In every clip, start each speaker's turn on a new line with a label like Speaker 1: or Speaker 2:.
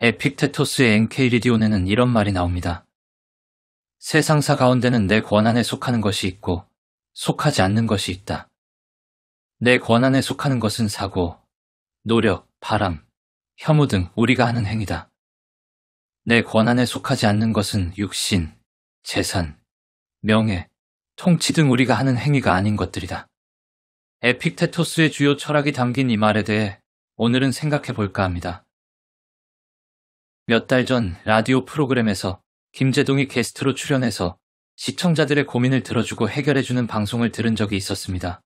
Speaker 1: 에픽테토스의 n k 리디온에는 이런 말이 나옵니다. 세상사 가운데는 내 권한에 속하는 것이 있고 속하지 않는 것이 있다. 내 권한에 속하는 것은 사고, 노력, 바람, 혐오 등 우리가 하는 행위다. 내 권한에 속하지 않는 것은 육신, 재산, 명예, 통치 등 우리가 하는 행위가 아닌 것들이다. 에픽테토스의 주요 철학이 담긴 이 말에 대해 오늘은 생각해 볼까 합니다. 몇달전 라디오 프로그램에서 김재동이 게스트로 출연해서 시청자들의 고민을 들어주고 해결해주는 방송을 들은 적이 있었습니다.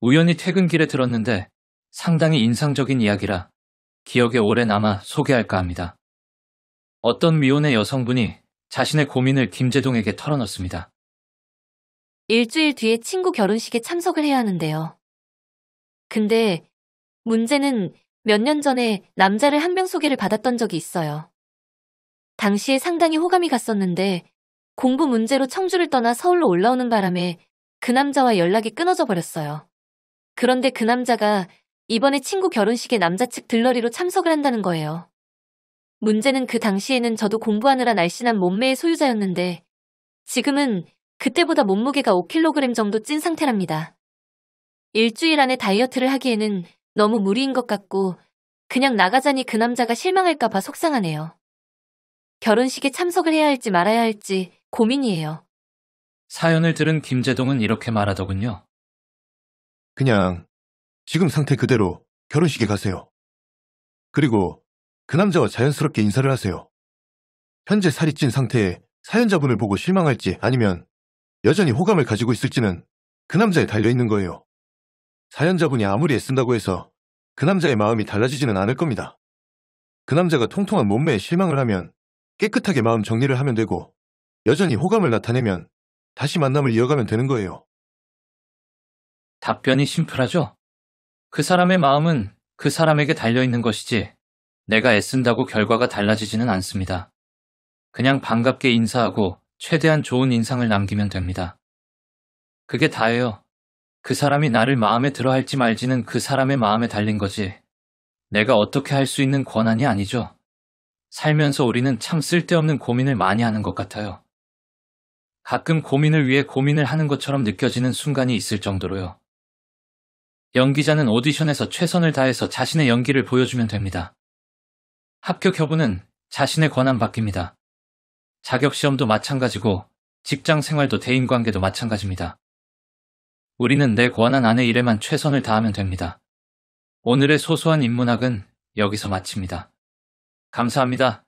Speaker 1: 우연히 퇴근길에 들었는데 상당히 인상적인 이야기라 기억에 오래 남아 소개할까 합니다. 어떤 미혼의 여성분이 자신의 고민을 김재동에게 털어놓습니다.
Speaker 2: 일주일 뒤에 친구 결혼식에 참석을 해야 하는데요. 근데 문제는 몇년 전에 남자를 한 명 소개를 받았던 적이 있어요. 당시에 상당히 호감이 갔었는데 공부 문제로 청주를 떠나 서울로 올라오는 바람에 그 남자와 연락이 끊어져 버렸어요. 그런데 그 남자가 이번에 친구 결혼식에 남자 측 들러리로 참석을 한다는 거예요. 문제는 그 당시에는 저도 공부하느라 날씬한 몸매의 소유자였는데 지금은 그때보다 몸무게가 5kg 정도 찐 상태랍니다. 일주일 안에 다이어트를 하기에는 너무 무리인 것 같고 그냥 나가자니 그 남자가 실망할까봐 속상하네요. 결혼식에 참석을 해야 할지 말아야 할지 고민이에요.
Speaker 1: 사연을 들은 김재동은 이렇게 말하더군요. 그냥
Speaker 3: 지금 상태 그대로 결혼식에 가세요. 그리고 그 남자와 자연스럽게 인사를 하세요. 현재 살이 찐 상태에 사연자분을 보고 실망할지 아니면 여전히 호감을 가지고 있을지는 그 남자에 달려있는 거예요. 사연자분이 아무리 애쓴다고 해서 그 남자의 마음이 달라지지는 않을 겁니다. 그 남자가 통통한 몸매에 실망을 하면 깨끗하게 마음 정리를 하면 되고 여전히 호감을
Speaker 1: 나타내면 다시 만남을 이어가면 되는 거예요. 답변이 심플하죠? 그 사람의 마음은 그 사람에게 달려있는 것이지 내가 애쓴다고 결과가 달라지지는 않습니다. 그냥 반갑게 인사하고 최대한 좋은 인상을 남기면 됩니다. 그게 다예요. 그 사람이 나를 마음에 들어 할지 말지는 그 사람의 마음에 달린 거지. 내가 어떻게 할 수 있는 권한이 아니죠. 살면서 우리는 참 쓸데없는 고민을 많이 하는 것 같아요. 가끔 고민을 위해 고민을 하는 것처럼 느껴지는 순간이 있을 정도로요. 연기자는 오디션에서 최선을 다해서 자신의 연기를 보여주면 됩니다. 합격 여부는 자신의 권한 바뀝니다. 자격시험도 마찬가지고 직장 생활도 대인관계도 마찬가지입니다. 우리는 내 권한 안의 일에만 최선을 다하면 됩니다. 오늘의 소소한 인문학은 여기서 마칩니다.
Speaker 3: 감사합니다.